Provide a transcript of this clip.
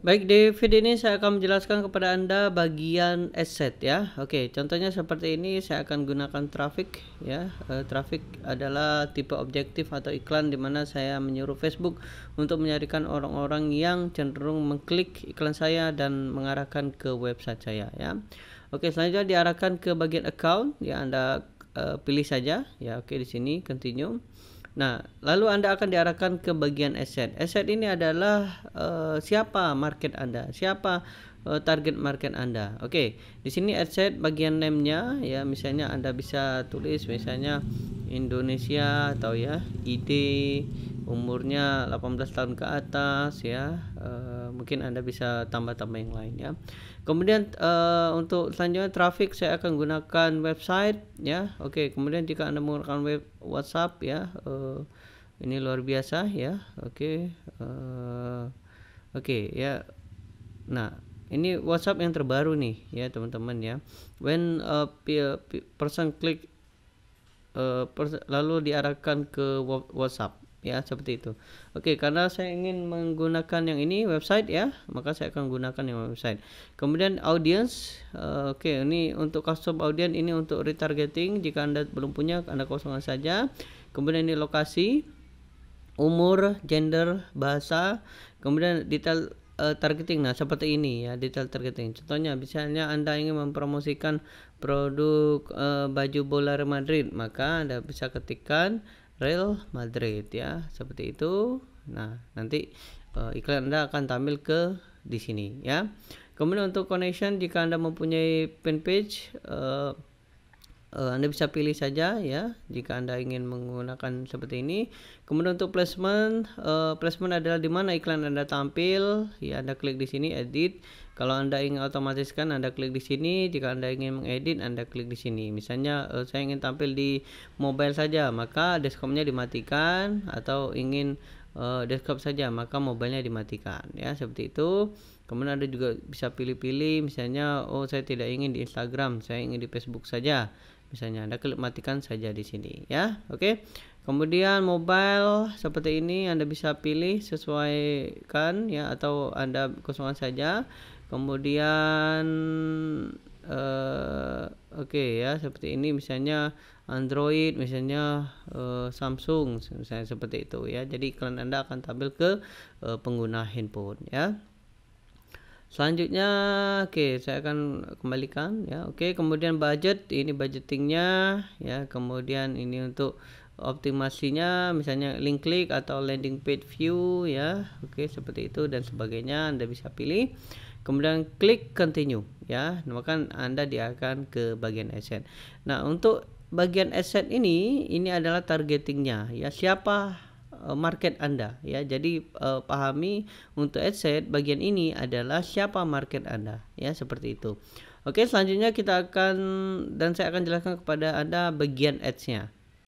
Baik, di video ini saya akan menjelaskan kepada Anda bagian asset ya. Oke, contohnya seperti ini saya akan gunakan traffic ya. E, traffic adalah tipe objektif atau iklan di mana saya menyuruh Facebook untuk menyarikan orang-orang yang cenderung mengklik iklan saya dan mengarahkan ke website saya ya. Oke, selanjutnya diarahkan ke bagian account ya Anda e, pilih saja ya. Oke, di sini continue. Nah, lalu Anda akan diarahkan ke bagian aset. Aset ini adalah uh, siapa market Anda, siapa uh, target market Anda. Oke, okay. di sini aset bagian name-nya ya, misalnya Anda bisa tulis misalnya Indonesia atau ya ID umurnya 18 tahun ke atas ya e, mungkin anda bisa tambah-tambah yang lain ya kemudian e, untuk selanjutnya traffic saya akan gunakan website ya oke kemudian jika anda menggunakan web WhatsApp ya e, ini luar biasa ya oke e, oke ya nah ini WhatsApp yang terbaru nih ya teman-teman ya when a person click uh, lalu diarahkan ke WhatsApp ya seperti itu. Oke, karena saya ingin menggunakan yang ini website ya, maka saya akan gunakan yang website. Kemudian audience, uh, oke okay, ini untuk custom audience ini untuk retargeting jika Anda belum punya Anda kosongkan saja. Kemudian ini lokasi, umur, gender, bahasa, kemudian detail uh, targeting nah seperti ini ya detail targeting contohnya misalnya anda ingin mempromosikan produk uh, baju bola Real Madrid maka anda bisa ketikkan Real Madrid ya seperti itu nah nanti uh, iklan anda akan tampil ke di sini ya kemudian untuk connection jika anda mempunyai fanpage uh, uh, Anda bisa pilih saja ya jika Anda ingin menggunakan seperti ini. Kemudian untuk placement, uh, placement adalah di mana iklan Anda tampil, ya Anda klik di sini edit. Kalau Anda ingin otomatiskan, Anda klik di sini. Jika Anda ingin mengedit, Anda klik di sini. Misalnya uh, saya ingin tampil di mobile saja, maka desktopnya dimatikan atau ingin uh, desktop saja, maka mobilenya dimatikan ya seperti itu. Kemudian Anda juga bisa pilih-pilih misalnya oh saya tidak ingin di Instagram, saya ingin di Facebook saja misalnya Anda klik matikan saja di sini ya oke okay. kemudian mobile seperti ini Anda bisa pilih sesuaikan ya atau Anda kosongkan saja kemudian uh, oke okay, ya seperti ini misalnya Android misalnya uh, Samsung misalnya seperti itu ya jadi iklan Anda akan tampil ke uh, pengguna handphone ya selanjutnya oke okay, saya akan kembalikan ya oke okay, kemudian budget ini budgetingnya ya kemudian ini untuk optimasinya misalnya link klik atau landing page view ya oke okay, seperti itu dan sebagainya anda bisa pilih kemudian klik continue ya maka anda akan ke bagian asset nah untuk bagian asset ini ini adalah targetingnya ya siapa Eh, market Anda ya. Jadi uh, pahami untuk headset bagian ini adalah siapa market Anda ya seperti itu. Oke, selanjutnya kita akan dan saya akan jelaskan kepada Anda bagian ads-nya.